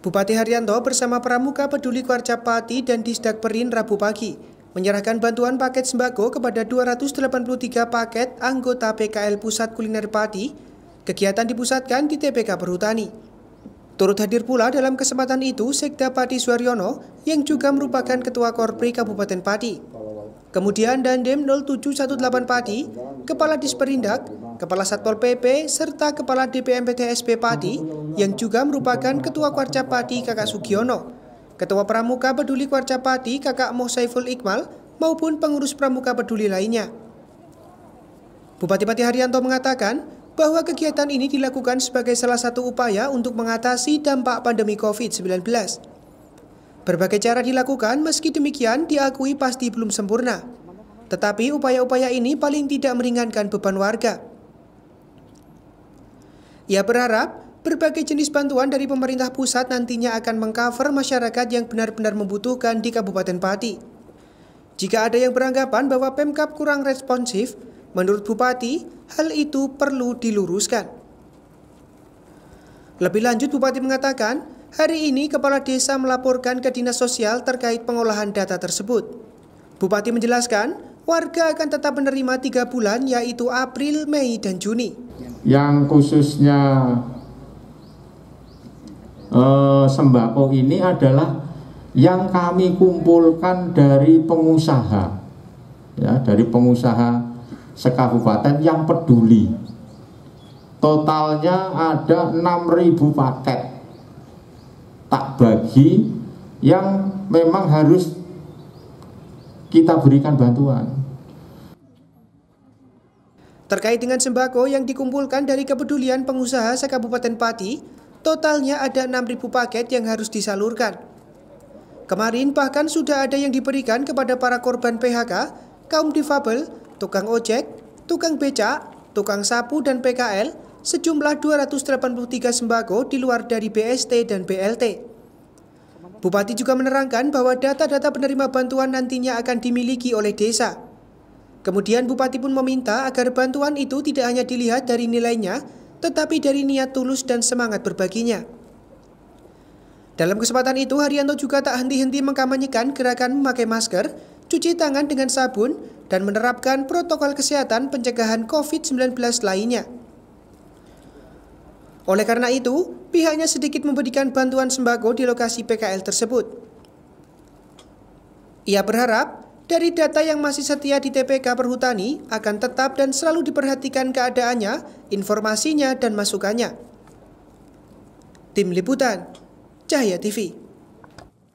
Bupati Haryanto bersama Pramuka Peduli Pati dan Disdak Perin Rabu pagi menyerahkan bantuan paket sembako kepada 283 paket anggota PKL Pusat Kuliner Pati. Kegiatan dipusatkan di TPK Perhutani. Turut hadir pula dalam kesempatan itu Sekda Pati Suaryono yang juga merupakan Ketua Korpri Kabupaten Pati. Kemudian Dandem 0718 Pati, Kepala Disperindak, Kepala Satpol PP, serta Kepala DPM ptsp Pati yang juga merupakan Ketua Kwarca Pati Kakak Sugiono, Ketua Pramuka Peduli Kwarca Pati Kakak Moh Saiful Iqmal, maupun pengurus Pramuka Peduli lainnya. Bupati Pati Haryanto mengatakan bahwa kegiatan ini dilakukan sebagai salah satu upaya untuk mengatasi dampak pandemi COVID-19. Berbagai cara dilakukan, meski demikian diakui pasti belum sempurna. Tetapi upaya-upaya ini paling tidak meringankan beban warga. Ia berharap berbagai jenis bantuan dari pemerintah pusat nantinya akan mengcover masyarakat yang benar-benar membutuhkan di Kabupaten Pati. Jika ada yang beranggapan bahwa Pemkap kurang responsif, menurut Bupati, hal itu perlu diluruskan. Lebih lanjut, Bupati mengatakan, Hari ini kepala desa melaporkan ke Dinas Sosial terkait pengolahan data tersebut. Bupati menjelaskan, warga akan tetap menerima tiga bulan yaitu April, Mei, dan Juni. Yang khususnya eh, sembako ini adalah yang kami kumpulkan dari pengusaha, ya dari pengusaha sekabupaten yang peduli. Totalnya ada 6.000 paket tak bagi yang memang harus kita berikan bantuan. Terkait dengan sembako yang dikumpulkan dari kepedulian pengusaha se-Kabupaten Pati, totalnya ada 6.000 paket yang harus disalurkan. Kemarin bahkan sudah ada yang diberikan kepada para korban PHK, kaum difabel, tukang ojek, tukang becak, tukang sapu, dan PKL, sejumlah 283 sembako di luar dari BST dan BLT. Bupati juga menerangkan bahwa data-data penerima bantuan nantinya akan dimiliki oleh desa. Kemudian Bupati pun meminta agar bantuan itu tidak hanya dilihat dari nilainya, tetapi dari niat tulus dan semangat berbaginya. Dalam kesempatan itu, Haryanto juga tak henti-henti mengkampanyekan gerakan memakai masker, cuci tangan dengan sabun, dan menerapkan protokol kesehatan pencegahan COVID-19 lainnya. Oleh karena itu, pihaknya sedikit memberikan bantuan sembako di lokasi PKL tersebut. Ia berharap dari data yang masih setia di TPK Perhutani akan tetap dan selalu diperhatikan keadaannya, informasinya, dan masukannya. Tim Liputan, Cahaya TV